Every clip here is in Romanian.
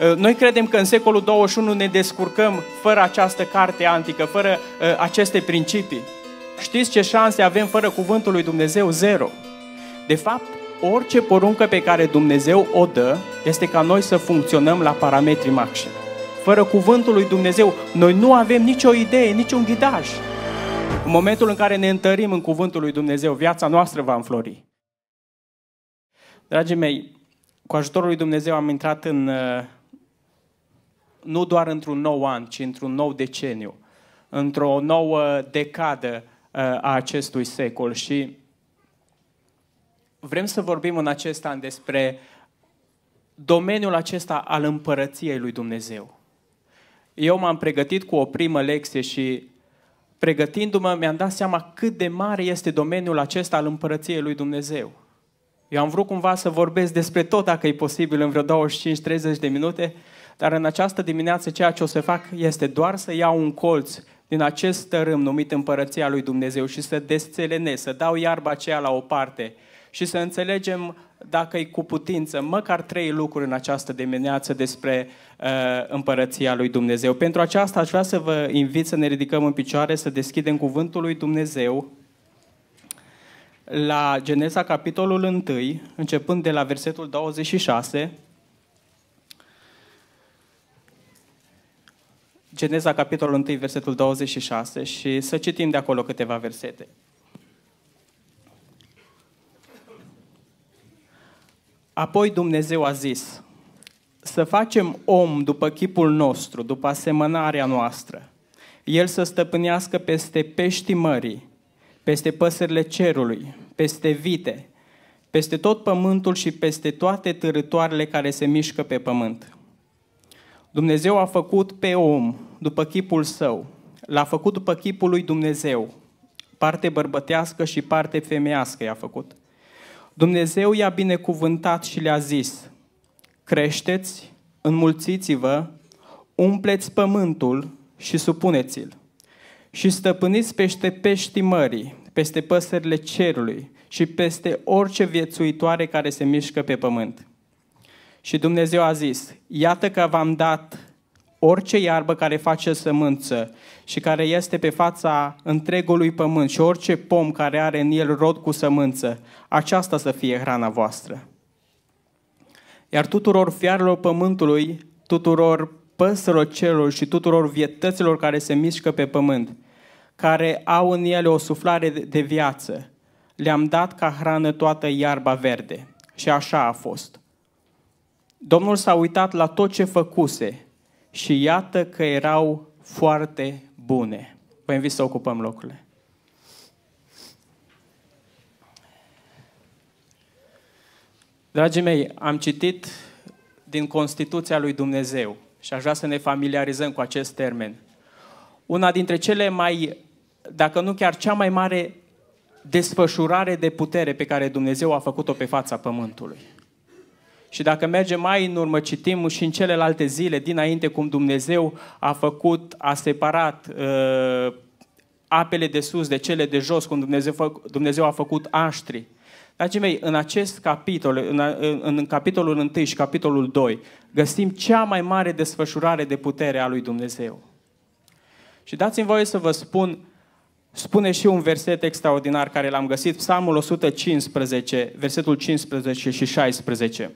Uh, noi credem că în secolul 21 ne descurcăm fără această carte antică, fără uh, aceste principii. Știți ce șanse avem fără cuvântul lui Dumnezeu? Zero. De fapt, orice poruncă pe care Dumnezeu o dă este ca noi să funcționăm la parametri maxim. Fără cuvântul lui Dumnezeu, noi nu avem nicio idee, niciun ghidaj. În momentul în care ne întărim în cuvântul lui Dumnezeu, viața noastră va înflori. Dragii mei, cu ajutorul lui Dumnezeu am intrat în uh, nu doar într-un nou an, ci într-un nou deceniu, într-o nouă decadă uh, a acestui secol. Și vrem să vorbim în acest an despre domeniul acesta al împărăției lui Dumnezeu. Eu m-am pregătit cu o primă lecție și pregătindu-mă mi-am dat seama cât de mare este domeniul acesta al împărăției lui Dumnezeu. Eu am vrut cumva să vorbesc despre tot, dacă e posibil, în vreo 25-30 de minute, dar în această dimineață ceea ce o să fac este doar să iau un colț din acest tărâm numit Împărăția lui Dumnezeu și să desțelenez, să dau iarba aceea la o parte și să înțelegem dacă e cu putință, măcar trei lucruri în această dimineață despre uh, împărăția lui Dumnezeu. Pentru aceasta aș vrea să vă invit să ne ridicăm în picioare, să deschidem cuvântul lui Dumnezeu la Geneza capitolul 1, începând de la versetul 26, Geneza, capitolul 1, versetul 26 și să citim de acolo câteva versete. Apoi Dumnezeu a zis, să facem om după chipul nostru, după asemănarea noastră. El să stăpânească peste peștii mării, peste păsările cerului, peste vite, peste tot pământul și peste toate târătoarele care se mișcă pe pământ. Dumnezeu a făcut pe om după chipul său. L-a făcut după chipul lui Dumnezeu. Parte bărbătească și parte femeiască i-a făcut. Dumnezeu i-a binecuvântat și le-a zis, creșteți, înmulțiți-vă, umpleți pământul și supuneți-l. Și stăpâniți peste peștii mării, peste păsările cerului și peste orice viețuitoare care se mișcă pe pământ. Și Dumnezeu a zis, iată că v-am dat orice iarbă care face sămânță și care este pe fața întregului pământ și orice pom care are în el rod cu sămânță, aceasta să fie hrana voastră. Iar tuturor fiarelor pământului, tuturor păsărilor celor și tuturor vietăților care se mișcă pe pământ, care au în ele o suflare de viață, le-am dat ca hrană toată iarba verde. Și așa a fost. Domnul s-a uitat la tot ce făcuse și iată că erau foarte bune. Vă invit să ocupăm locurile. Dragii mei, am citit din Constituția lui Dumnezeu și aș vrea să ne familiarizăm cu acest termen. Una dintre cele mai, dacă nu chiar cea mai mare desfășurare de putere pe care Dumnezeu a făcut-o pe fața pământului. Și dacă mergem mai în urmă, citim și în celelalte zile dinainte cum Dumnezeu a făcut, a separat uh, apele de sus de cele de jos, cum Dumnezeu, fă, Dumnezeu a făcut aștri. Dragii mei, în acest capitol, în, în, în capitolul 1 și capitolul 2, găsim cea mai mare desfășurare de putere a lui Dumnezeu. Și dați-mi voie să vă spun, spune și un verset extraordinar care l-am găsit, Psalmul 115, versetul 15 și 16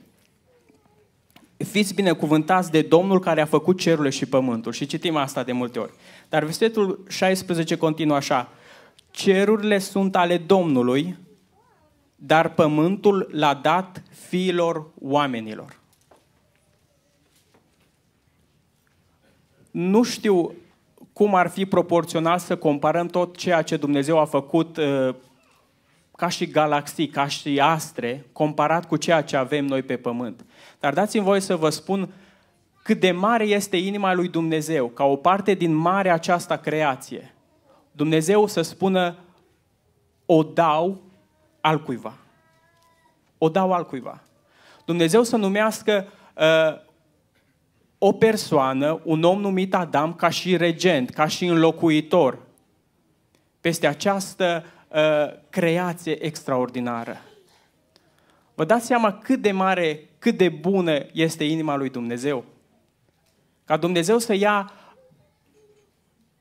fiți binecuvântați de Domnul care a făcut cerul și pământul. Și citim asta de multe ori. Dar versetul 16 continuă așa. Cerurile sunt ale Domnului, dar pământul l-a dat fiilor oamenilor. Nu știu cum ar fi proporțional să comparăm tot ceea ce Dumnezeu a făcut uh, ca și galaxii, ca și astre, comparat cu ceea ce avem noi pe pământ. Dar dați-mi voie să vă spun cât de mare este inima lui Dumnezeu, ca o parte din mare aceasta creație. Dumnezeu să spună, o dau al cuiva. O dau al cuiva. Dumnezeu să numească uh, o persoană, un om numit Adam, ca și regent, ca și înlocuitor peste această uh, Uh, creație extraordinară. Vă dați seama cât de mare, cât de bună este inima lui Dumnezeu? Ca Dumnezeu să ia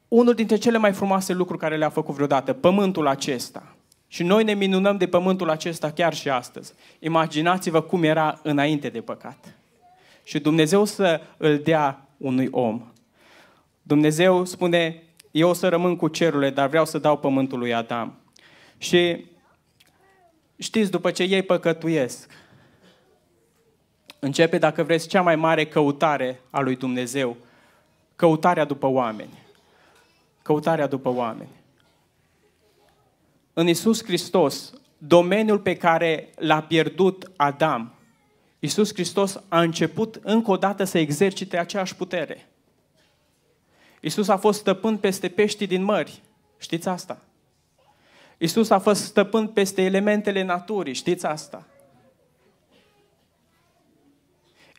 unul dintre cele mai frumoase lucruri care le-a făcut vreodată, pământul acesta. Și noi ne minunăm de pământul acesta chiar și astăzi. Imaginați-vă cum era înainte de păcat. Și Dumnezeu să îl dea unui om. Dumnezeu spune, eu o să rămân cu cerurile, dar vreau să dau pământul lui Adam. Și știți, după ce ei păcătuiesc, începe, dacă vreți, cea mai mare căutare a lui Dumnezeu. Căutarea după oameni. Căutarea după oameni. În Isus Hristos, domeniul pe care l-a pierdut Adam, Isus Hristos a început încă o dată să exercite aceeași putere. Isus a fost stăpân peste peștii din mări. Știți asta? Isus a fost stăpân peste elementele naturii, știți asta?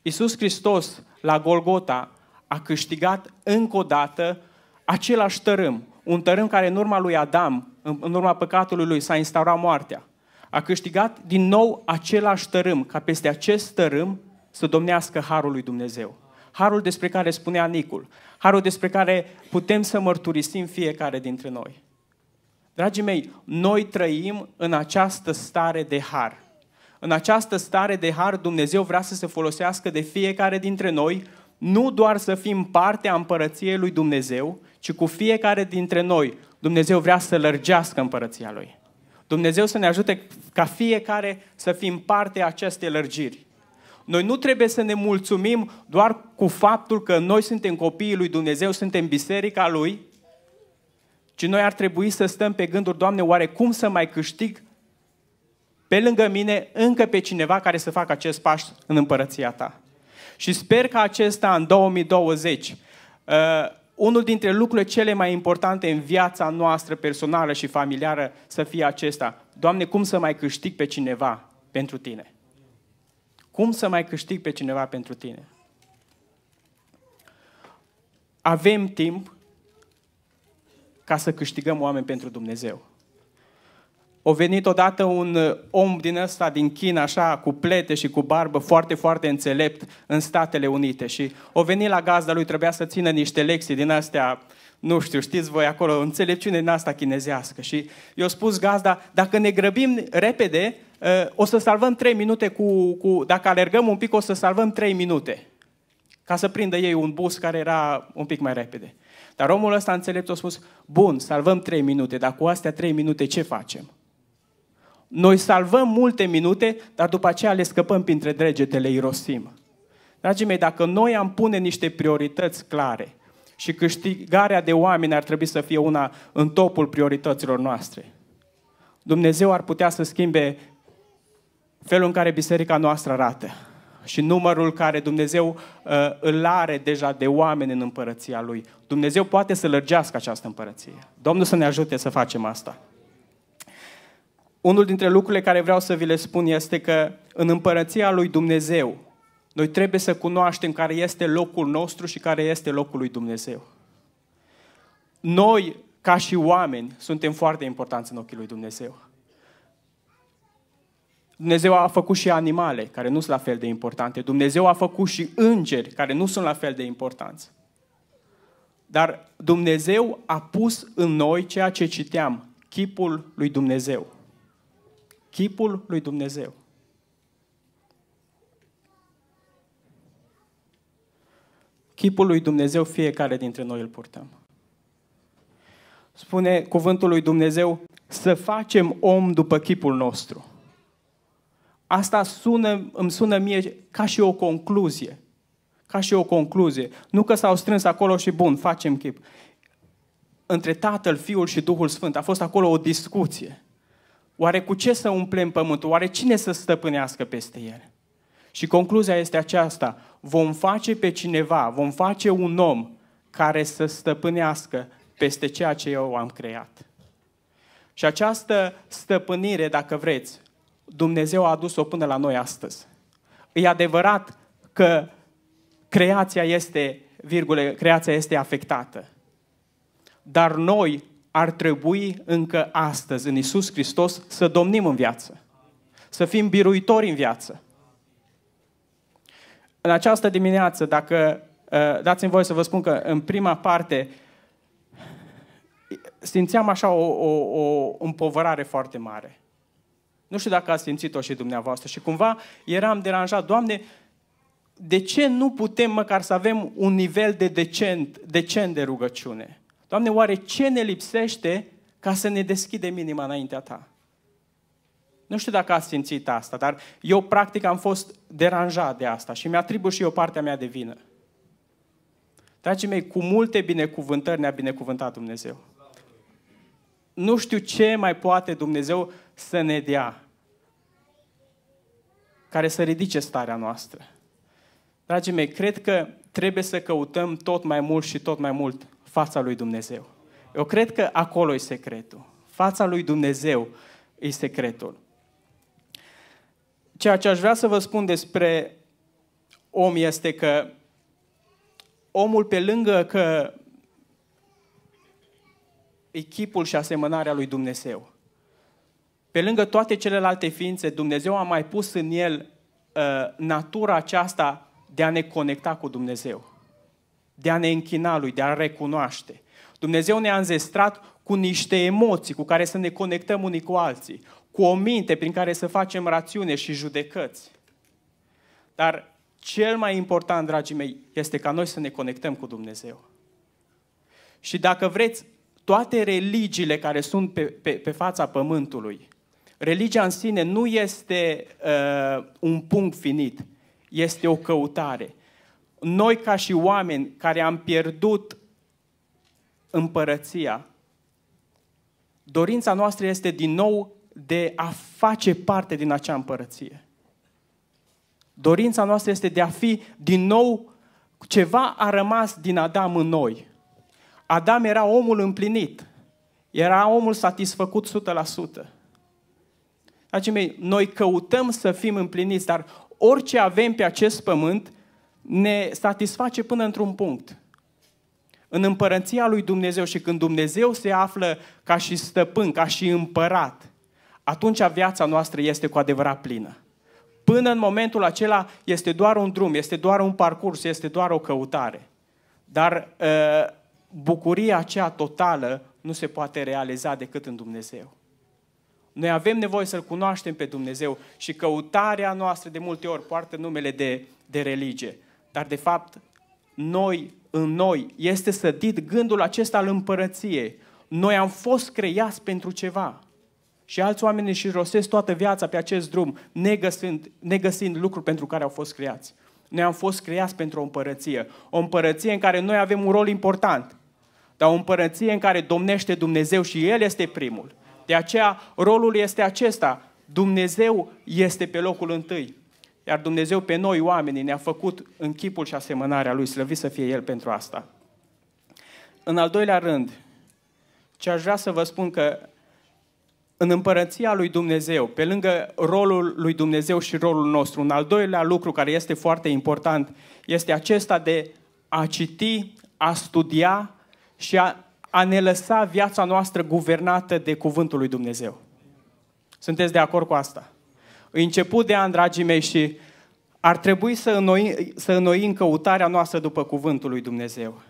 Isus Hristos la Golgota a câștigat încă o dată același tărâm, un tărâm care în urma lui Adam, în urma păcatului lui, s-a instaurat moartea. A câștigat din nou același tărâm, ca peste acest tărâm să domnească Harul lui Dumnezeu. Harul despre care spunea Nicul. Harul despre care putem să mărturisim fiecare dintre noi. Dragii mei, noi trăim în această stare de har. În această stare de har Dumnezeu vrea să se folosească de fiecare dintre noi, nu doar să fim parte a împărăției lui Dumnezeu, ci cu fiecare dintre noi Dumnezeu vrea să lărgească împărăția lui. Dumnezeu să ne ajute ca fiecare să fim parte a acestei lărgiri. Noi nu trebuie să ne mulțumim doar cu faptul că noi suntem copiii lui Dumnezeu, suntem biserica lui, ci noi ar trebui să stăm pe gânduri, Doamne, oare cum să mai câștig pe lângă mine încă pe cineva care să facă acest pas în împărăția ta. Și sper că acesta în 2020, uh, unul dintre lucrurile cele mai importante în viața noastră personală și familiară să fie acesta. Doamne, cum să mai câștig pe cineva pentru tine? Cum să mai câștig pe cineva pentru tine? Avem timp ca să câștigăm oameni pentru Dumnezeu. O venit odată un uh, om din ăsta, din China, așa, cu plete și cu barbă, foarte, foarte înțelept în Statele Unite și o venit la gazda lui, trebuia să țină niște lecții din astea, nu știu, știți voi acolo, înțelepciune din asta chinezească. Și i-a spus gazda, dacă ne grăbim repede, uh, o să salvăm trei minute cu, cu... Dacă alergăm un pic, o să salvăm trei minute. Ca să prindă ei un bus care era un pic mai repede. Dar omul ăsta înțelept a spus, bun, salvăm trei minute, dar cu astea trei minute ce facem? Noi salvăm multe minute, dar după aceea le scăpăm printre dregetele, irosim. Dragii mei, dacă noi am pune niște priorități clare și câștigarea de oameni ar trebui să fie una în topul priorităților noastre, Dumnezeu ar putea să schimbe felul în care biserica noastră arată și numărul care Dumnezeu uh, îl are deja de oameni în împărăția Lui. Dumnezeu poate să lărgească această împărăție. Domnul să ne ajute să facem asta. Unul dintre lucrurile care vreau să vi le spun este că în împărăția lui Dumnezeu, noi trebuie să cunoaștem care este locul nostru și care este locul lui Dumnezeu. Noi, ca și oameni, suntem foarte importanți în ochii lui Dumnezeu. Dumnezeu a făcut și animale, care nu sunt la fel de importante. Dumnezeu a făcut și îngeri, care nu sunt la fel de importanți. Dar Dumnezeu a pus în noi ceea ce citeam, chipul lui Dumnezeu. Chipul lui Dumnezeu. Chipul lui Dumnezeu fiecare dintre noi îl purtăm. Spune cuvântul lui Dumnezeu să facem om după chipul nostru. Asta sună, îmi sună mie ca și o concluzie. Ca și o concluzie. Nu că s-au strâns acolo și bun, facem chip. Între Tatăl, Fiul și Duhul Sfânt a fost acolo o discuție. Oare cu ce să umplem pământul? Oare cine să stăpânească peste el? Și concluzia este aceasta. Vom face pe cineva, vom face un om care să stăpânească peste ceea ce eu am creat. Și această stăpânire, dacă vreți, Dumnezeu a adus-o până la noi astăzi. E adevărat că creația este, virgule, creația este afectată. Dar noi ar trebui încă astăzi, în Isus Hristos, să domnim în viață. Să fim biruitori în viață. În această dimineață, dacă ă, dați-mi voie să vă spun că în prima parte simțeam așa o, o, o împovărare foarte mare. Nu știu dacă ați simțit-o și dumneavoastră. Și cumva eram deranjat. Doamne, de ce nu putem măcar să avem un nivel de decent, decent de rugăciune? Doamne, oare ce ne lipsește ca să ne deschidem inima înaintea Ta? Nu știu dacă ați simțit asta, dar eu practic am fost deranjat de asta și mi a atribuit și eu partea mea de vină. Dragii mei, cu multe binecuvântări ne-a binecuvântat Dumnezeu. Nu știu ce mai poate Dumnezeu să ne dea, care să ridice starea noastră. Dragii mei, cred că trebuie să căutăm tot mai mult și tot mai mult fața lui Dumnezeu. Eu cred că acolo e secretul. Fața lui Dumnezeu e secretul. Ceea ce aș vrea să vă spun despre om este că omul pe lângă că e chipul și asemănarea lui Dumnezeu. Pe lângă toate celelalte ființe, Dumnezeu a mai pus în el uh, natura aceasta de a ne conecta cu Dumnezeu, de a ne închina lui, de a recunoaște. Dumnezeu ne-a înzestrat cu niște emoții cu care să ne conectăm unii cu alții, cu o minte prin care să facem rațiune și judecăți. Dar cel mai important, dragii mei, este ca noi să ne conectăm cu Dumnezeu. Și dacă vreți, toate religiile care sunt pe, pe, pe fața pământului Religia în sine nu este uh, un punct finit, este o căutare. Noi ca și oameni care am pierdut împărăția, dorința noastră este din nou de a face parte din acea împărăție. Dorința noastră este de a fi din nou ceva a rămas din Adam în noi. Adam era omul împlinit. Era omul satisfăcut 100%. Dragii mei, noi căutăm să fim împliniți, dar orice avem pe acest pământ ne satisface până într-un punct. În împărăția lui Dumnezeu și când Dumnezeu se află ca și stăpân, ca și împărat, atunci viața noastră este cu adevărat plină. Până în momentul acela este doar un drum, este doar un parcurs, este doar o căutare. Dar uh, bucuria aceea totală nu se poate realiza decât în Dumnezeu. Noi avem nevoie să-L cunoaștem pe Dumnezeu și căutarea noastră de multe ori poartă numele de, de religie. Dar de fapt, noi, în noi, este sădit gândul acesta al împărăției. Noi am fost creiați pentru ceva. Și alți oameni își rosesc toată viața pe acest drum, negăsind, negăsind lucruri pentru care au fost creați. Noi am fost creați pentru o împărăție. O împărăție în care noi avem un rol important. Dar o împărăție în care domnește Dumnezeu și El este primul. De aceea, rolul este acesta. Dumnezeu este pe locul întâi. Iar Dumnezeu pe noi, oamenii, ne-a făcut în chipul și asemănarea Lui, slăvit să fie El pentru asta. În al doilea rând, ce aș vrea să vă spun că în împărăția lui Dumnezeu, pe lângă rolul lui Dumnezeu și rolul nostru, un al doilea lucru care este foarte important este acesta de a citi, a studia și a a ne lăsa viața noastră guvernată de cuvântul lui Dumnezeu. Sunteți de acord cu asta? început de an, dragii mei, și ar trebui să înnoim, să înnoim căutarea noastră după cuvântul lui Dumnezeu.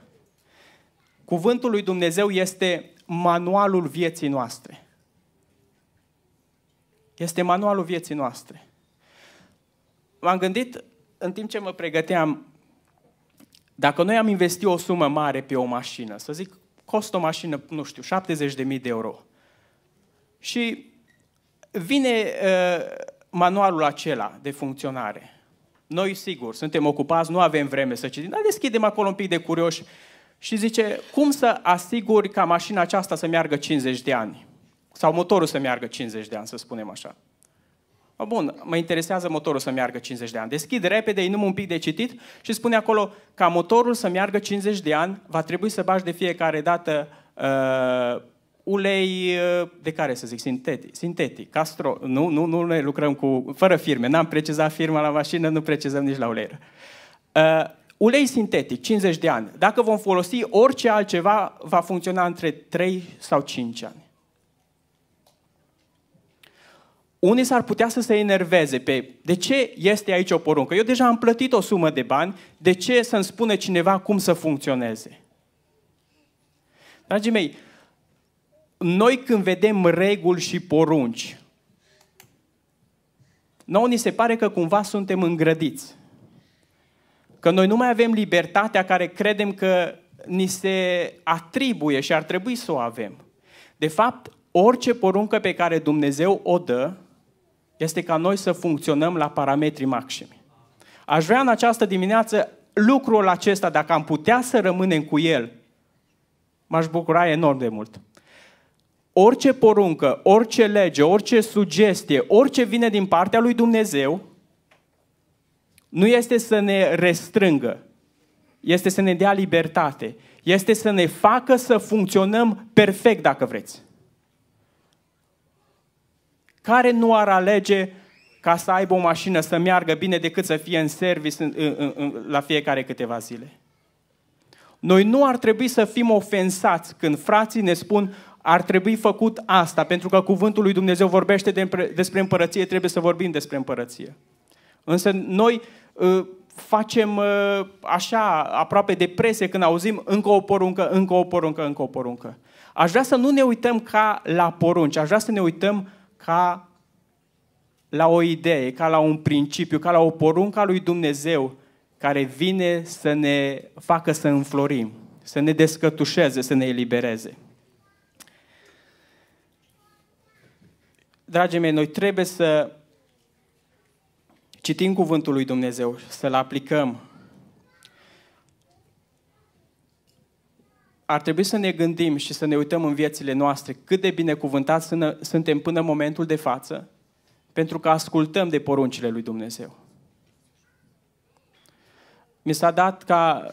Cuvântul lui Dumnezeu este manualul vieții noastre. Este manualul vieții noastre. M-am gândit în timp ce mă pregăteam, dacă noi am investit o sumă mare pe o mașină, să zic costă o mașină, nu știu, 70.000 de euro. Și vine uh, manualul acela de funcționare. Noi, sigur, suntem ocupați, nu avem vreme să citim, dar deschidem acolo un pic de curioși și zice, cum să asiguri ca mașina aceasta să meargă 50 de ani? Sau motorul să meargă 50 de ani, să spunem așa. Bun, mă interesează motorul să meargă 50 de ani. Deschid repede, îi un pic de citit și spune acolo, ca motorul să meargă 50 de ani, va trebui să bagi de fiecare dată uh, ulei, uh, de care să zic, sintetic, sintetic castro, nu, nu, nu ne lucrăm cu, fără firme, n-am precizat firma la mașină, nu precizăm nici la uleieră. Uh, ulei sintetic, 50 de ani. Dacă vom folosi orice altceva, va funcționa între 3 sau 5 ani. unii s-ar putea să se enerveze pe de ce este aici o poruncă. Eu deja am plătit o sumă de bani, de ce să-mi spune cineva cum să funcționeze? Dragii mei, noi când vedem reguli și porunci, nouă ni se pare că cumva suntem îngrădiți. Că noi nu mai avem libertatea care credem că ni se atribuie și ar trebui să o avem. De fapt, orice poruncă pe care Dumnezeu o dă, este ca noi să funcționăm la parametri maximi. Aș vrea în această dimineață lucrul acesta, dacă am putea să rămânem cu el, m-aș bucura enorm de mult. Orice poruncă, orice lege, orice sugestie, orice vine din partea lui Dumnezeu, nu este să ne restrângă, este să ne dea libertate, este să ne facă să funcționăm perfect, dacă vreți. Care nu ar alege ca să aibă o mașină să meargă bine decât să fie în service în, în, în, la fiecare câteva zile? Noi nu ar trebui să fim ofensați când frații ne spun ar trebui făcut asta, pentru că cuvântul lui Dumnezeu vorbește despre împărăție, trebuie să vorbim despre împărăție. Însă noi ă, facem ă, așa, aproape depresie când auzim încă o poruncă, încă o poruncă, încă o poruncă. Aș vrea să nu ne uităm ca la porunci, aș vrea să ne uităm ca la o idee, ca la un principiu, ca la o poruncă a lui Dumnezeu care vine să ne facă să înflorim, să ne descătușeze, să ne elibereze. Dragii mei, noi trebuie să citim cuvântul lui Dumnezeu, să-l aplicăm ar trebui să ne gândim și să ne uităm în viețile noastre cât de binecuvântați suntem până în momentul de față, pentru că ascultăm de poruncile lui Dumnezeu. Mi s-a dat ca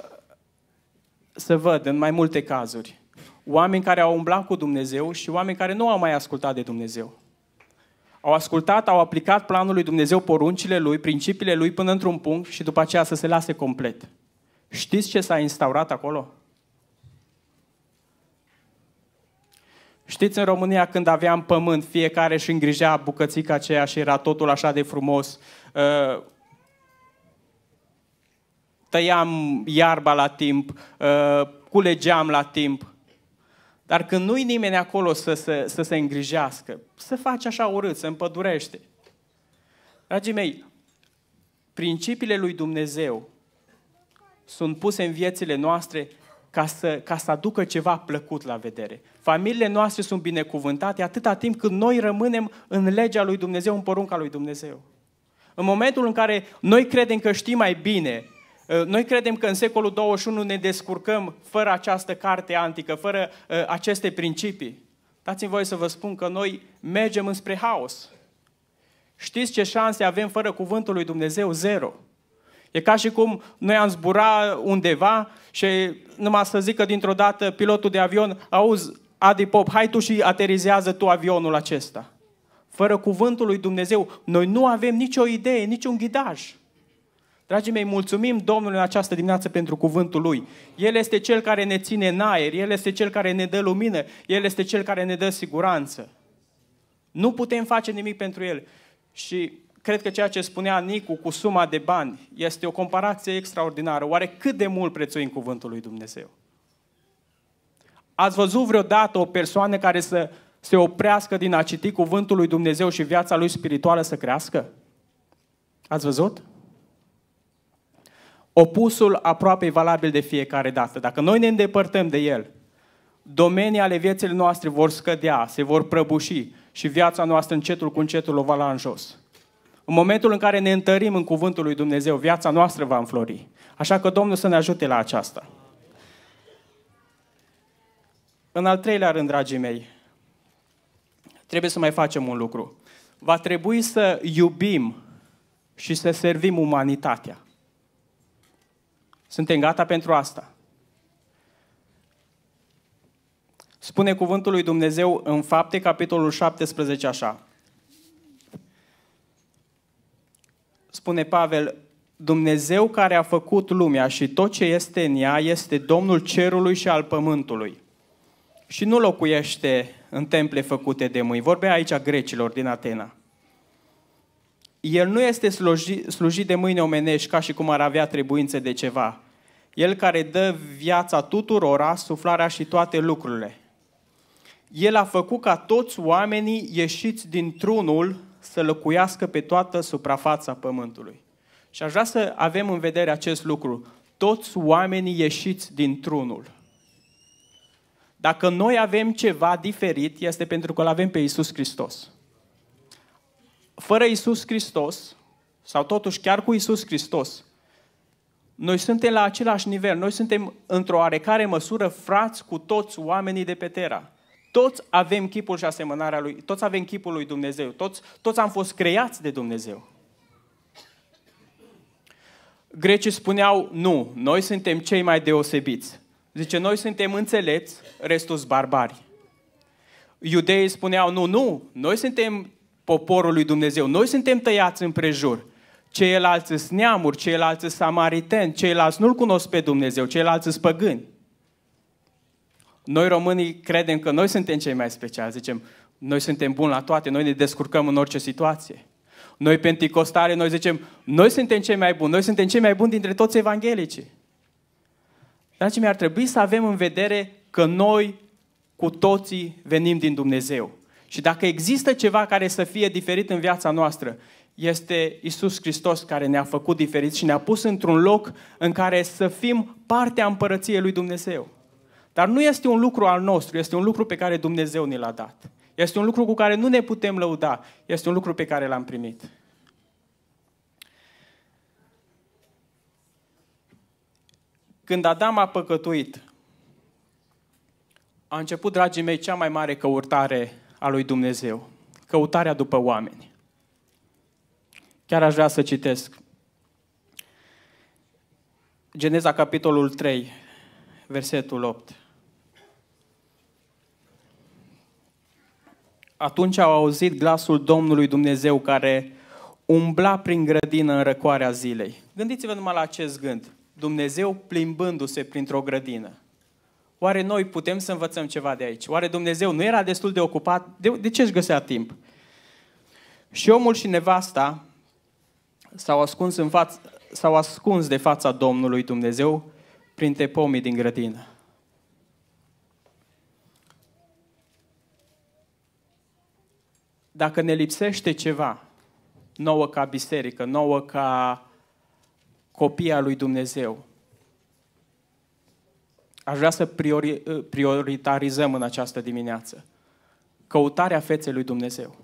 să văd în mai multe cazuri oameni care au umblat cu Dumnezeu și oameni care nu au mai ascultat de Dumnezeu. Au ascultat, au aplicat planul lui Dumnezeu, poruncile lui, principiile lui până într-un punct și după aceea să se lase complet. Știți ce s-a instaurat acolo? Știți, în România, când aveam pământ, fiecare își îngrijea bucățica aceea și era totul așa de frumos. Uh, tăiam iarba la timp, uh, culegeam la timp. Dar când nu-i nimeni acolo să, să, să se îngrijească, să face așa urât, să împădurește. Dragii mei, principiile lui Dumnezeu sunt puse în viețile noastre ca să, ca să aducă ceva plăcut la vedere. Familiile noastre sunt binecuvântate atâta timp cât noi rămânem în legea lui Dumnezeu, în porunca lui Dumnezeu. În momentul în care noi credem că știm mai bine, ă, noi credem că în secolul 21 ne descurcăm fără această carte antică, fără ă, aceste principii. Dați-mi voie să vă spun că noi mergem înspre haos. Știți ce șanse avem fără cuvântul lui Dumnezeu? Zero. E ca și cum noi am zbura undeva și numai să zică dintr-o dată pilotul de avion, auzi, Adi Pop, hai tu și aterizează tu avionul acesta. Fără cuvântul lui Dumnezeu, noi nu avem nicio idee, niciun ghidaj. Dragii mei, mulțumim Domnului în această dimineață pentru cuvântul Lui. El este Cel care ne ține în aer, El este Cel care ne dă lumină, El este Cel care ne dă siguranță. Nu putem face nimic pentru El. Și cred că ceea ce spunea Nicu cu suma de bani este o comparație extraordinară. Oare cât de mult prețuim cuvântul lui Dumnezeu? Ați văzut vreodată o persoană care să se oprească din a citi cuvântul lui Dumnezeu și viața lui spirituală să crească? Ați văzut? Opusul aproape e valabil de fiecare dată. Dacă noi ne îndepărtăm de el, domenii ale vieții noastre vor scădea, se vor prăbuși și viața noastră încetul cu încetul o va la în jos. În momentul în care ne întărim în cuvântul lui Dumnezeu, viața noastră va înflori. Așa că Domnul să ne ajute la aceasta. În al treilea rând, dragii mei, trebuie să mai facem un lucru. Va trebui să iubim și să servim umanitatea. Suntem gata pentru asta. Spune cuvântul lui Dumnezeu în fapte, capitolul 17, așa. spune Pavel, Dumnezeu care a făcut lumea și tot ce este în ea este Domnul cerului și al pământului. Și nu locuiește în temple făcute de mâini. Vorbea aici a grecilor din Atena. El nu este slujit de mâini omenești ca și cum ar avea trebuințe de ceva. El care dă viața tuturora, suflarea și toate lucrurile. El a făcut ca toți oamenii ieșiți din trunul să locuiască pe toată suprafața pământului. Și aș vrea să avem în vedere acest lucru. Toți oamenii ieșiți din trunul. Dacă noi avem ceva diferit, este pentru că îl avem pe Isus Hristos. Fără Isus Hristos, sau totuși chiar cu Isus Hristos, noi suntem la același nivel, noi suntem într-o oarecare măsură frați cu toți oamenii de pe Terra. Toți avem chipul și asemănarea lui, toți avem chipul lui Dumnezeu, toți, toți am fost creați de Dumnezeu. Grecii spuneau, nu, noi suntem cei mai deosebiți. Zice, noi suntem înțelepți, restul barbari. Iudeii spuneau, nu, nu, noi suntem poporul lui Dumnezeu, noi suntem tăiați în prejur. Ceilalți sunt neamuri, ceilalți sunt samariteni, ceilalți nu-L cunosc pe Dumnezeu, ceilalți sunt păgâni. Noi românii credem că noi suntem cei mai speciali. Zicem, noi suntem buni la toate, noi ne descurcăm în orice situație. Noi penticostale, noi zicem, noi suntem cei mai buni, noi suntem cei mai buni dintre toți evanghelicii. ce mi ar trebui să avem în vedere că noi cu toții venim din Dumnezeu. Și dacă există ceva care să fie diferit în viața noastră, este Isus Hristos care ne-a făcut diferit și ne-a pus într-un loc în care să fim partea împărăției lui Dumnezeu. Dar nu este un lucru al nostru, este un lucru pe care Dumnezeu ne l-a dat. Este un lucru cu care nu ne putem lăuda, este un lucru pe care l-am primit. Când Adam a păcătuit, a început, dragii mei, cea mai mare căutare a lui Dumnezeu, căutarea după oameni. Chiar aș vrea să citesc Geneza, capitolul 3, versetul 8. Atunci au auzit glasul Domnului Dumnezeu care umbla prin grădină în răcoarea zilei. Gândiți-vă numai la acest gând. Dumnezeu plimbându-se printr-o grădină. Oare noi putem să învățăm ceva de aici? Oare Dumnezeu nu era destul de ocupat? De, de ce își găsea timp? Și omul și nevasta s-au ascuns, în faț, s-au ascuns de fața Domnului Dumnezeu printre pomii din grădină. dacă ne lipsește ceva, nouă ca biserică, nouă ca copia lui Dumnezeu, aș vrea să priori, prioritarizăm în această dimineață căutarea feței lui Dumnezeu.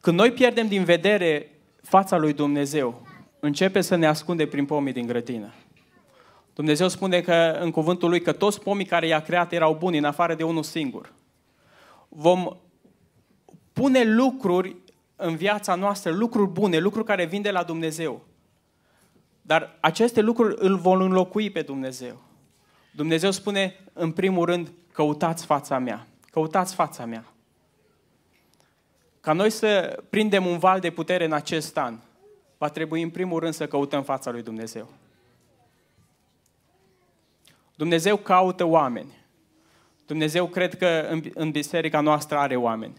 Când noi pierdem din vedere fața lui Dumnezeu, începe să ne ascunde prin pomii din grădină. Dumnezeu spune că în cuvântul lui că toți pomii care i-a creat erau buni, în afară de unul singur vom pune lucruri în viața noastră, lucruri bune, lucruri care vin de la Dumnezeu. Dar aceste lucruri îl vor înlocui pe Dumnezeu. Dumnezeu spune, în primul rând, căutați fața mea. Căutați fața mea. Ca noi să prindem un val de putere în acest an, va trebui în primul rând să căutăm fața lui Dumnezeu. Dumnezeu caută oameni. Dumnezeu cred că în, în biserica noastră are oameni.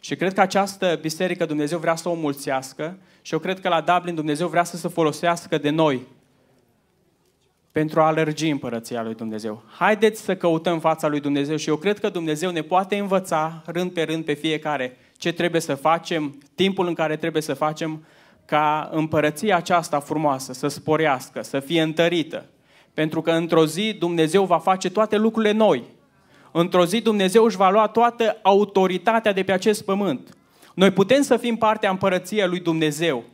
Și cred că această biserică Dumnezeu vrea să o mulțească și eu cred că la Dublin Dumnezeu vrea să se folosească de noi pentru a lărgi împărăția lui Dumnezeu. Haideți să căutăm fața lui Dumnezeu și eu cred că Dumnezeu ne poate învăța rând pe rând pe fiecare ce trebuie să facem, timpul în care trebuie să facem ca împărăția aceasta frumoasă să sporească, să fie întărită. Pentru că într-o zi Dumnezeu va face toate lucrurile noi. Într-o zi Dumnezeu își va lua toată autoritatea de pe acest pământ. Noi putem să fim partea împărăției lui Dumnezeu,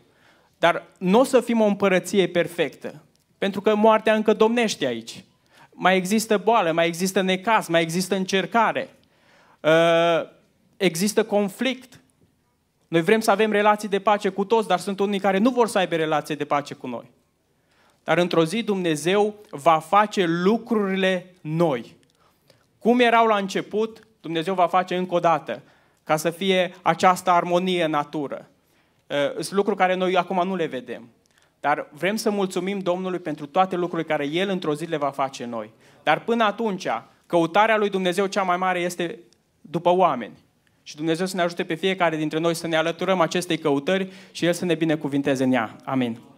dar nu o să fim o împărăție perfectă, pentru că moartea încă domnește aici. Mai există boală, mai există necaz, mai există încercare, ă, există conflict. Noi vrem să avem relații de pace cu toți, dar sunt unii care nu vor să aibă relații de pace cu noi. Dar într-o zi Dumnezeu va face lucrurile noi. Cum erau la început, Dumnezeu va face încă o dată, ca să fie această armonie în natură. Sunt lucruri care noi acum nu le vedem. Dar vrem să mulțumim Domnului pentru toate lucrurile care El într-o zi le va face noi. Dar până atunci, căutarea lui Dumnezeu cea mai mare este după oameni. Și Dumnezeu să ne ajute pe fiecare dintre noi să ne alăturăm acestei căutări și El să ne binecuvinteze în ea. Amin.